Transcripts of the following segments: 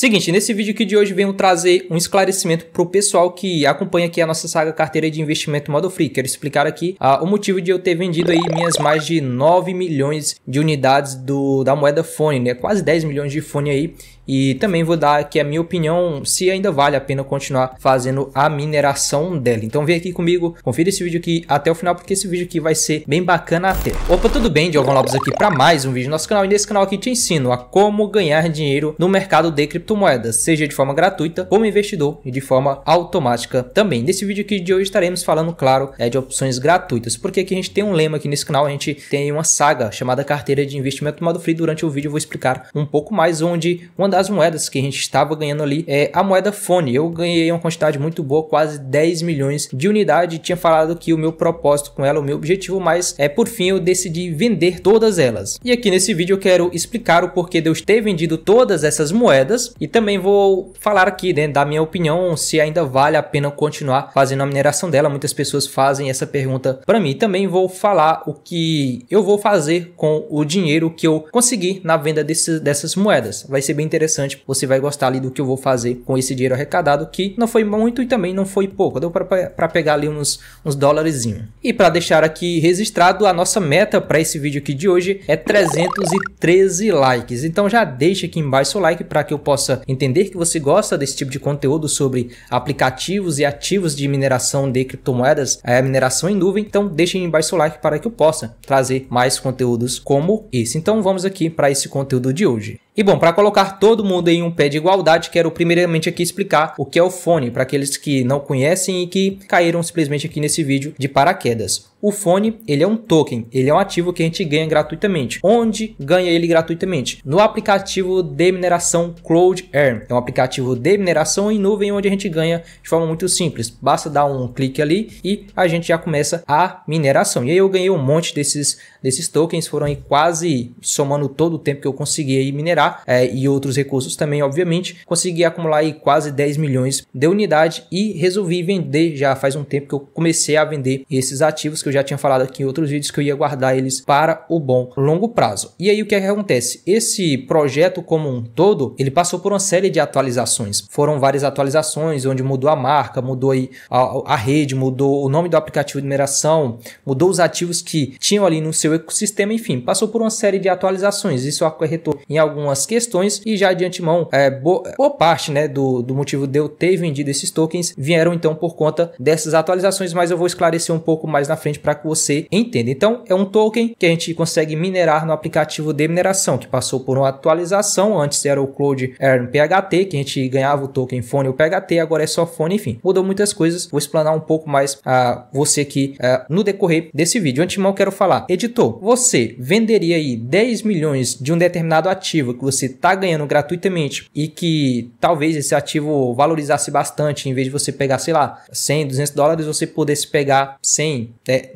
Seguinte, nesse vídeo aqui de hoje venho trazer um esclarecimento para o pessoal que acompanha aqui a nossa saga carteira de investimento modo Free. Quero explicar aqui ah, o motivo de eu ter vendido aí minhas mais de 9 milhões de unidades do, da moeda fone, né? Quase 10 milhões de fone aí e também vou dar aqui a minha opinião se ainda vale a pena continuar fazendo a mineração dela. Então vem aqui comigo, confira esse vídeo aqui até o final, porque esse vídeo aqui vai ser bem bacana até. Opa, tudo bem? Diogo Lopes aqui para mais um vídeo no nosso canal e nesse canal aqui te ensino a como ganhar dinheiro no mercado de criptomoedas, seja de forma gratuita, como investidor e de forma automática também. Nesse vídeo aqui de hoje estaremos falando, claro, é de opções gratuitas, porque aqui a gente tem um lema aqui nesse canal, a gente tem uma saga chamada carteira de investimento do modo free. Durante o vídeo eu vou explicar um pouco mais onde uma das moedas que a gente estava ganhando ali é a moeda fone. Eu ganhei uma quantidade muito boa, quase 10 milhões de unidade. Tinha falado que o meu propósito com ela, o meu objetivo, mas é por fim eu decidi vender todas elas. E aqui nesse vídeo eu quero explicar o porquê de eu ter vendido todas essas moedas e também vou falar aqui, né, da minha opinião, se ainda vale a pena continuar fazendo a mineração dela. Muitas pessoas fazem essa pergunta para mim. Também vou falar o que eu vou fazer com o dinheiro que eu consegui na venda desse, dessas moedas. Vai ser bem interessante interessante. Você vai gostar ali do que eu vou fazer com esse dinheiro arrecadado, que não foi muito e também não foi pouco. Deu para pegar ali uns, uns dólarezinho. E para deixar aqui registrado, a nossa meta para esse vídeo aqui de hoje é 313 likes. Então já deixa aqui embaixo o like para que eu possa entender que você gosta desse tipo de conteúdo sobre aplicativos e ativos de mineração de criptomoedas, é, mineração em nuvem. Então deixem embaixo o like para que eu possa trazer mais conteúdos como esse. Então vamos aqui para esse conteúdo de hoje. E bom, para colocar todo mundo em um pé de igualdade, quero primeiramente aqui explicar o que é o fone, para aqueles que não conhecem e que caíram simplesmente aqui nesse vídeo de paraquedas. O fone, ele é um token, ele é um ativo que a gente ganha gratuitamente. Onde ganha ele gratuitamente? No aplicativo de mineração Cloud Air. É um aplicativo de mineração em nuvem onde a gente ganha de forma muito simples. Basta dar um clique ali e a gente já começa a mineração. E aí eu ganhei um monte desses, desses tokens, foram aí quase somando todo o tempo que eu consegui aí minerar é, e outros recursos também, obviamente, consegui acumular aí quase 10 milhões de unidade e resolvi vender já faz um tempo que eu comecei a vender esses ativos que eu já tinha falado aqui em outros vídeos, que eu ia guardar eles para o bom longo prazo. E aí o que, é que acontece? Esse projeto como um todo, ele passou por uma série de atualizações. Foram várias atualizações, onde mudou a marca, mudou a, a rede, mudou o nome do aplicativo de mineração, mudou os ativos que tinham ali no seu ecossistema, enfim, passou por uma série de atualizações. Isso acarretou em algumas questões e já de antemão, é, boa, boa parte né, do, do motivo de eu ter vendido esses tokens vieram então por conta dessas atualizações, mas eu vou esclarecer um pouco mais na frente suficiente para que você entenda. Então, é um token que a gente consegue minerar no aplicativo de mineração, que passou por uma atualização. Antes era o Cloud Earn PHT, que a gente ganhava o token Fone ou PHT, agora é só Fone, enfim. Mudou muitas coisas. Vou explanar um pouco mais a você aqui eh, no decorrer desse vídeo. Antemão, quero falar, editor, você venderia aí 10 milhões de um determinado ativo que você está ganhando gratuitamente e que talvez esse ativo valorizasse bastante, em vez de você pegar, sei lá, 100, 200 dólares, você pudesse pegar 100,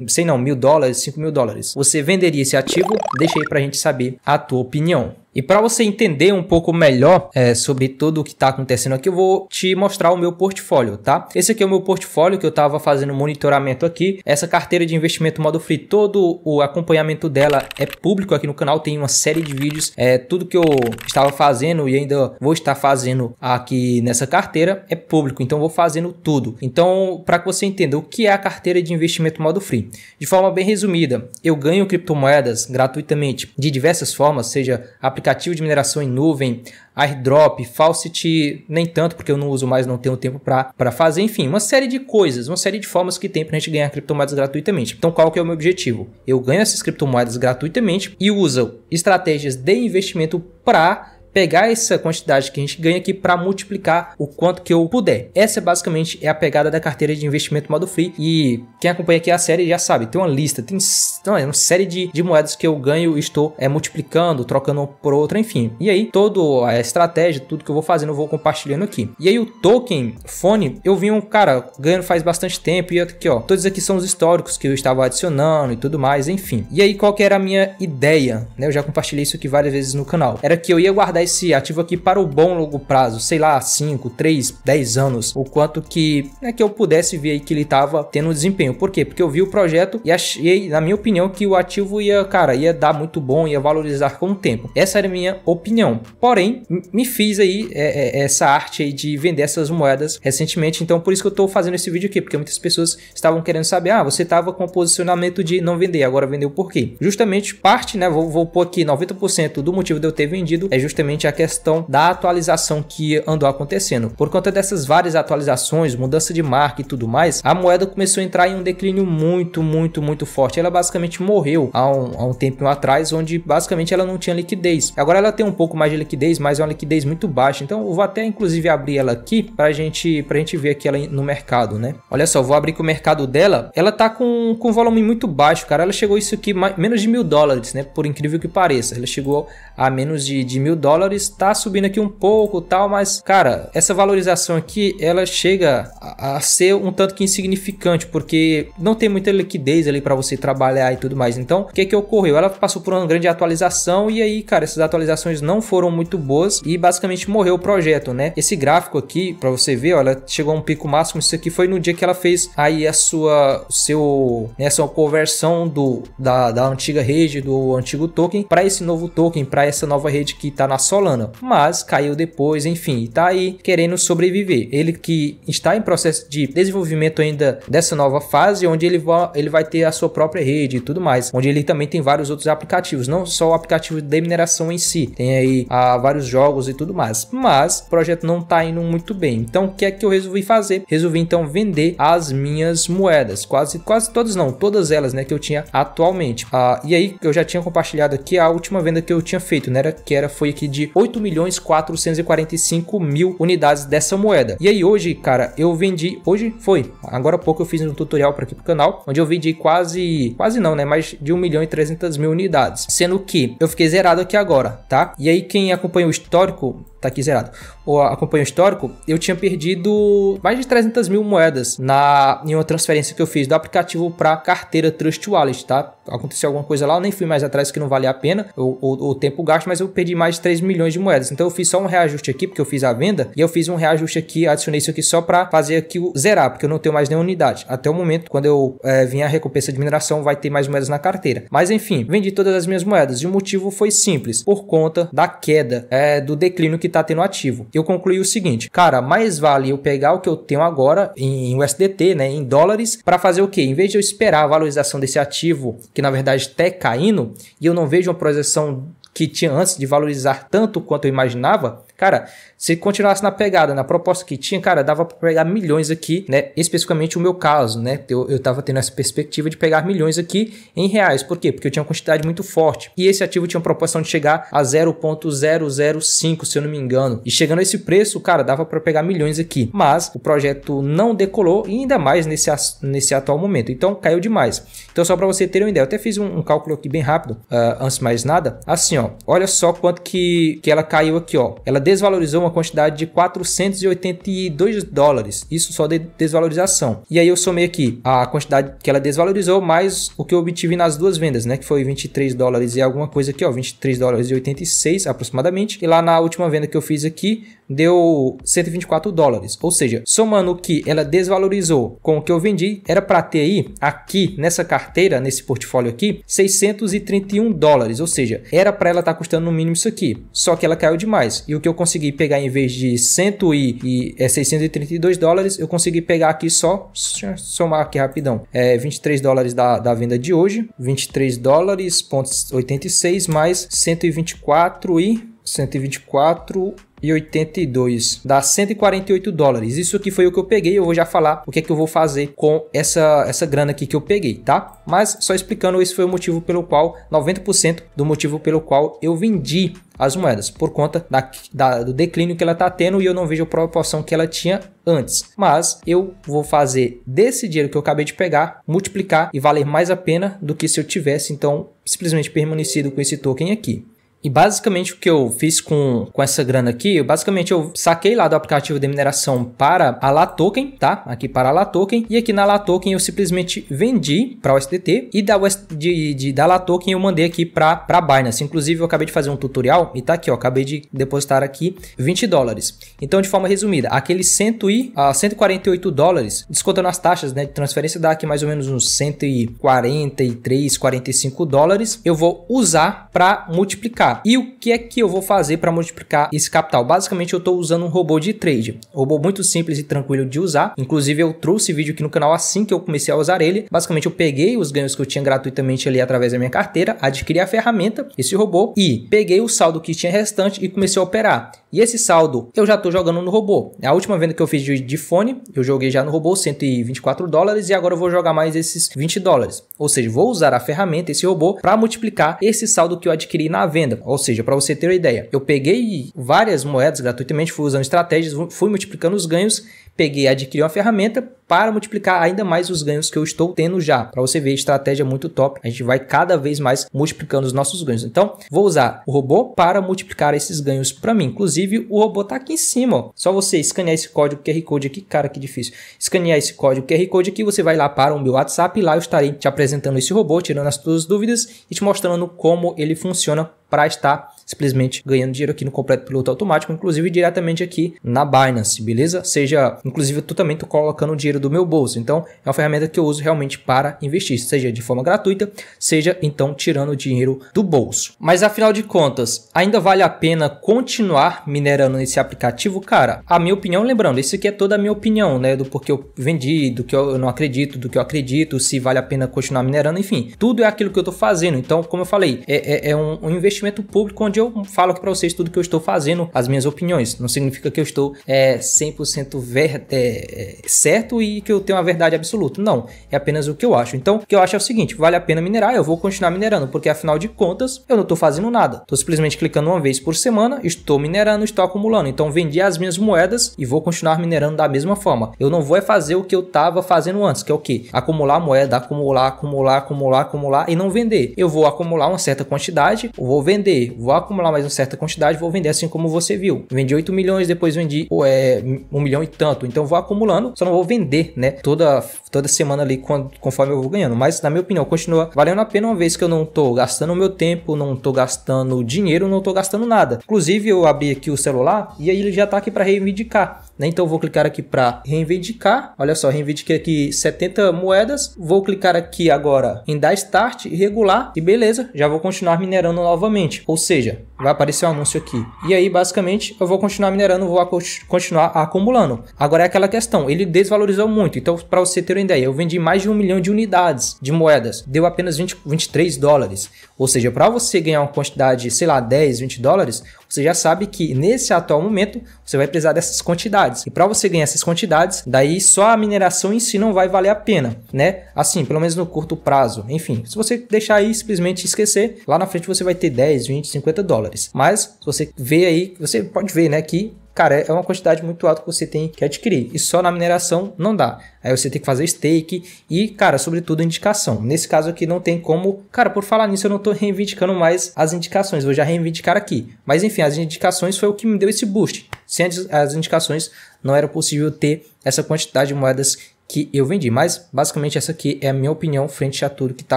sei não, mil dólares, cinco mil dólares, você venderia esse ativo? Deixa aí pra gente saber a tua opinião. E para você entender um pouco melhor é, sobre tudo o que está acontecendo aqui, eu vou te mostrar o meu portfólio, tá? Esse aqui é o meu portfólio que eu estava fazendo monitoramento aqui. Essa carteira de investimento modo free, todo o acompanhamento dela é público aqui no canal, tem uma série de vídeos. É, tudo que eu estava fazendo e ainda vou estar fazendo aqui nessa carteira é público, então vou fazendo tudo. Então, para que você entenda o que é a carteira de investimento modo free, de forma bem resumida, eu ganho criptomoedas gratuitamente de diversas formas, seja aplicando aplicativo de mineração em nuvem, airdrop, Falsity, nem tanto, porque eu não uso mais, não tenho tempo para fazer, enfim, uma série de coisas, uma série de formas que tem para a gente ganhar criptomoedas gratuitamente. Então, qual que é o meu objetivo? Eu ganho essas criptomoedas gratuitamente e uso estratégias de investimento para pegar essa quantidade que a gente ganha aqui para multiplicar o quanto que eu puder. Essa basicamente é a pegada da carteira de investimento modo free e quem acompanha aqui a série já sabe, tem uma lista, tem não, é uma série de, de moedas que eu ganho e estou é, multiplicando, trocando por outra, enfim. E aí toda a estratégia, tudo que eu vou fazendo, eu vou compartilhando aqui. E aí o token fone, eu vi um cara ganhando faz bastante tempo e aqui ó, todos aqui são os históricos que eu estava adicionando e tudo mais, enfim. E aí qual que era a minha ideia, né? Eu já compartilhei isso aqui várias vezes no canal. Era que eu ia guardar guardar esse ativo aqui para o bom longo prazo, sei lá, 5, 3, 10 anos, o quanto que, né, que eu pudesse ver aí que ele tava tendo um desempenho. Por quê? Porque eu vi o projeto e achei, na minha opinião, que o ativo ia, cara, ia dar muito bom, ia valorizar com o tempo. Essa era a minha opinião. Porém, me fiz aí é, é, essa arte aí de vender essas moedas recentemente, então por isso que eu estou fazendo esse vídeo aqui, porque muitas pessoas estavam querendo saber, ah, você tava com o posicionamento de não vender, agora vendeu por quê? Justamente parte, né, vou, vou pôr aqui 90% do motivo de eu ter vendido é justamente a questão da atualização que andou acontecendo. Por conta dessas várias atualizações, mudança de marca e tudo mais, a moeda começou a entrar em um declínio muito, muito, muito forte. Ela basicamente morreu há um, há um tempinho atrás, onde basicamente ela não tinha liquidez. Agora ela tem um pouco mais de liquidez, mas é uma liquidez muito baixa. Então eu vou até inclusive abrir ela aqui para gente, a gente ver aqui ela no mercado, né? Olha só, vou abrir que o mercado dela, ela tá com, com volume muito baixo, cara. Ela chegou isso aqui mais, menos de mil dólares, né? Por incrível que pareça, ela chegou a menos de, de mil dólares dólar está subindo aqui um pouco tal, mas, cara, essa valorização aqui, ela chega a, a ser um tanto que insignificante, porque não tem muita liquidez ali para você trabalhar e tudo mais. Então, o que que ocorreu? Ela passou por uma grande atualização e aí, cara, essas atualizações não foram muito boas e basicamente morreu o projeto, né? Esse gráfico aqui, para você ver, ela chegou a um pico máximo, isso aqui foi no dia que ela fez aí a sua, seu, né, sua conversão do, da, da antiga rede, do antigo token, para esse novo token, para essa nova rede que tá na Solana, mas caiu depois, enfim, está aí querendo sobreviver. Ele que está em processo de desenvolvimento ainda dessa nova fase, onde ele, ele vai ter a sua própria rede e tudo mais, onde ele também tem vários outros aplicativos, não só o aplicativo de mineração em si, tem aí a ah, vários jogos e tudo mais, mas o projeto não está indo muito bem. Então, o que é que eu resolvi fazer? Resolvi então vender as minhas moedas, quase quase todas não, todas elas, né, que eu tinha atualmente. Ah, e aí eu já tinha compartilhado aqui a última venda que eu tinha feito, né, que era foi aqui de de 8 milhões 445 mil unidades dessa moeda. E aí hoje, cara, eu vendi, hoje foi, agora há pouco eu fiz um tutorial para aqui pro canal, onde eu vendi quase, quase não, né, mais de 1 milhão e 300 mil unidades, sendo que eu fiquei zerado aqui agora, tá? E aí quem acompanha o histórico tá aqui zerado, ou acompanha o histórico, eu tinha perdido mais de 300 mil moedas na, em uma transferência que eu fiz do aplicativo para carteira Trust Wallet, tá? aconteceu alguma coisa lá, eu nem fui mais atrás que não valia a pena o, o, tempo gasto, mas eu perdi mais de 3 milhões de moedas. Então eu fiz só um reajuste aqui, porque eu fiz a venda, e eu fiz um reajuste aqui, adicionei isso aqui só para fazer aqui o zerar, porque eu não tenho mais nenhuma unidade. Até o momento, quando eu é, vim a recompensa de mineração, vai ter mais moedas na carteira. Mas enfim, vendi todas as minhas moedas e o motivo foi simples, por conta da queda é, do declínio que está tendo ativo. Eu concluí o seguinte, cara, mais vale eu pegar o que eu tenho agora em USDT, né, em dólares, para fazer o quê? Em vez de eu esperar a valorização desse ativo que na verdade está caindo, e eu não vejo uma projeção que tinha antes de valorizar tanto quanto eu imaginava, Cara, se continuasse na pegada, na proposta que tinha, cara, dava para pegar milhões aqui, né? Especificamente o meu caso, né? Eu, eu tava tendo essa perspectiva de pegar milhões aqui em reais. Por quê? Porque eu tinha uma quantidade muito forte. E esse ativo tinha uma proporção de chegar a 0.005, se eu não me engano. E chegando a esse preço, cara, dava para pegar milhões aqui. Mas o projeto não decolou e ainda mais nesse, nesse atual momento. Então caiu demais. Então, só para você ter uma ideia, eu até fiz um, um cálculo aqui bem rápido, uh, antes de mais nada. Assim, ó, olha só quanto que, que ela caiu aqui, ó. Ela desvalorizou uma quantidade de 482 dólares. Isso só de desvalorização. E aí eu somei aqui a quantidade que ela desvalorizou mais o que eu obtive nas duas vendas, né? Que foi 23 dólares e alguma coisa aqui, ó, 23 dólares e 86 aproximadamente. E lá na última venda que eu fiz aqui, deu 124 dólares. Ou seja, somando o que ela desvalorizou com o que eu vendi, era para ter aí, aqui nessa carteira, nesse portfólio aqui, 631 dólares. Ou seja, era para ela estar tá custando no mínimo isso aqui. Só que ela caiu demais. E o que eu consegui pegar em vez de 100 e, é, 632 dólares, eu consegui pegar aqui só, somar aqui rapidão, é 23 dólares da, da venda de hoje, 23 dólares, pontos 86 mais 124 e 124 e 82 dá 148 dólares. Isso aqui foi o que eu peguei, eu vou já falar o que é que eu vou fazer com essa, essa grana aqui que eu peguei, tá? Mas só explicando, esse foi o motivo pelo qual, 90% do motivo pelo qual eu vendi as moedas, por conta da, da, do declínio que ela está tendo e eu não vejo a proporção que ela tinha antes. Mas eu vou fazer desse dinheiro que eu acabei de pegar, multiplicar e valer mais a pena do que se eu tivesse, então, simplesmente permanecido com esse token aqui. E basicamente o que eu fiz com, com essa grana aqui, eu, basicamente eu saquei lá do aplicativo de mineração para a LaToken, tá? Aqui para a LaToken. E aqui na LaToken eu simplesmente vendi para o SDT e da, de, de, da LaToken eu mandei aqui para a Binance. Inclusive eu acabei de fazer um tutorial e tá aqui, ó. Acabei de depositar aqui 20 dólares. Então de forma resumida, aqueles 100 e, uh, ah, 148 dólares, descontando as taxas né, de transferência, dá aqui mais ou menos uns 143, 45 dólares. Eu vou usar para multiplicar multiplicar. E o que é que eu vou fazer para multiplicar esse capital? Basicamente, eu estou usando um robô de trade. robô muito simples e tranquilo de usar. Inclusive, eu trouxe vídeo aqui no canal assim que eu comecei a usar ele. Basicamente, eu peguei os ganhos que eu tinha gratuitamente ali através da minha carteira, adquiri a ferramenta, esse robô, e peguei o saldo que tinha restante e comecei a operar. E esse saldo eu já estou jogando no robô. É a última venda que eu fiz de, de fone, eu joguei já no robô 124 dólares e agora eu vou jogar mais esses 20 dólares. Ou seja, vou usar a ferramenta, esse robô, para multiplicar esse saldo que eu adquiri na venda. Ou seja, para você ter uma ideia, eu peguei várias moedas gratuitamente, fui usando estratégias, fui multiplicando os ganhos peguei, adquiri uma ferramenta para multiplicar ainda mais os ganhos que eu estou tendo já. Para você ver, estratégia muito top. A gente vai cada vez mais multiplicando os nossos ganhos. Então, vou usar o robô para multiplicar esses ganhos para mim. Inclusive, o robô está aqui em cima. Ó. Só você escanear esse código QR Code aqui. Cara, que difícil. Escanear esse código QR Code aqui, você vai lá para o meu WhatsApp e lá eu estarei te apresentando esse robô, tirando as suas dúvidas e te mostrando como ele funciona para estar simplesmente ganhando dinheiro aqui no completo piloto automático, inclusive diretamente aqui na Binance, beleza? Seja, inclusive eu também tô colocando o dinheiro do meu bolso, então é uma ferramenta que eu uso realmente para investir, seja de forma gratuita, seja então tirando o dinheiro do bolso. Mas afinal de contas, ainda vale a pena continuar minerando nesse aplicativo? Cara, a minha opinião, lembrando, isso aqui é toda a minha opinião, né? Do porquê eu vendi, do que eu não acredito, do que eu acredito, se vale a pena continuar minerando, enfim, tudo é aquilo que eu estou fazendo. Então, como eu falei, é, é, é um, um investimento público onde eu eu falo aqui para vocês tudo que eu estou fazendo, as minhas opiniões. Não significa que eu estou é, 100% ver, é, certo e que eu tenho a verdade absoluta. Não, é apenas o que eu acho. Então, o que eu acho é o seguinte, vale a pena minerar, eu vou continuar minerando, porque afinal de contas, eu não estou fazendo nada. Estou simplesmente clicando uma vez por semana, estou minerando, estou acumulando. Então, vendi as minhas moedas e vou continuar minerando da mesma forma. Eu não vou é fazer o que eu estava fazendo antes, que é o que? Acumular moeda, acumular, acumular, acumular, acumular e não vender. Eu vou acumular uma certa quantidade, vou vender, vou acumular mais uma certa quantidade, vou vender assim como você viu. Vendi 8 milhões, depois vendi ou é, 1 milhão e tanto. Então vou acumulando, só não vou vender, né? Toda, toda semana ali quando, conforme eu vou ganhando. Mas, na minha opinião, continua valendo a pena uma vez que eu não tô gastando meu tempo, não tô gastando dinheiro, não tô gastando nada. Inclusive, eu abri aqui o celular e aí ele já tá aqui para reivindicar. Né? Então vou clicar aqui para reivindicar. Olha só, reivindiquei aqui 70 moedas. Vou clicar aqui agora em dar start, regular e beleza, já vou continuar minerando novamente. Ou seja, vai aparecer o um anúncio aqui. E aí, basicamente, eu vou continuar minerando, vou continuar acumulando. Agora é aquela questão, ele desvalorizou muito. Então, para você ter uma ideia, eu vendi mais de um milhão de unidades de moedas, deu apenas 20, 23 dólares. Ou seja, para você ganhar uma quantidade, sei lá, 10, 20 dólares, você já sabe que nesse atual momento você vai precisar dessas quantidades. E para você ganhar essas quantidades, daí só a mineração em si não vai valer a pena, né? Assim, pelo menos no curto prazo. Enfim, se você deixar aí simplesmente esquecer, lá na frente você vai ter 10, 20, 50 dólares. Mas se você vê aí, você pode ver, né, que cara, é uma quantidade muito alta que você tem que adquirir. E só na mineração não dá. Aí você tem que fazer stake e, cara, sobretudo indicação. Nesse caso aqui não tem como. Cara, por falar nisso, eu não tô reivindicando mais as indicações. Vou já reivindicar aqui. Mas enfim, as indicações foi o que me deu esse boost. Sem as indicações, não era possível ter essa quantidade de moedas que eu vendi. Mas basicamente essa aqui é a minha opinião frente a tudo que está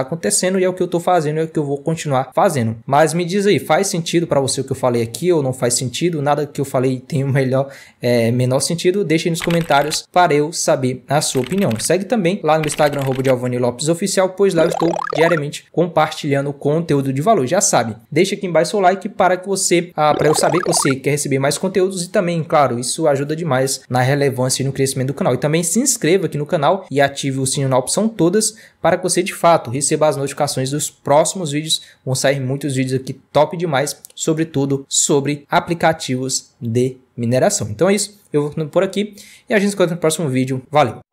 acontecendo e é o que eu estou fazendo e é o que eu vou continuar fazendo. Mas me diz aí, faz sentido para você o que eu falei aqui ou não faz sentido? Nada que eu falei tem o melhor, é, menor sentido? Deixe nos comentários para eu saber a sua opinião. Segue também lá no Instagram, arroba Alvani Lopes Oficial, pois lá eu estou diariamente compartilhando conteúdo de valor. Já sabe, deixa aqui embaixo seu like para que você, ah, para eu saber que você quer receber mais conteúdos e também, claro, isso ajuda demais na relevância e no crescimento do canal. E também se inscreva aqui no no canal e ative o sininho na opção todas para que você de fato receba as notificações dos próximos vídeos. Vão sair muitos vídeos aqui top demais, sobretudo sobre aplicativos de mineração. Então é isso, eu vou por aqui e a gente se encontra no próximo vídeo. Valeu!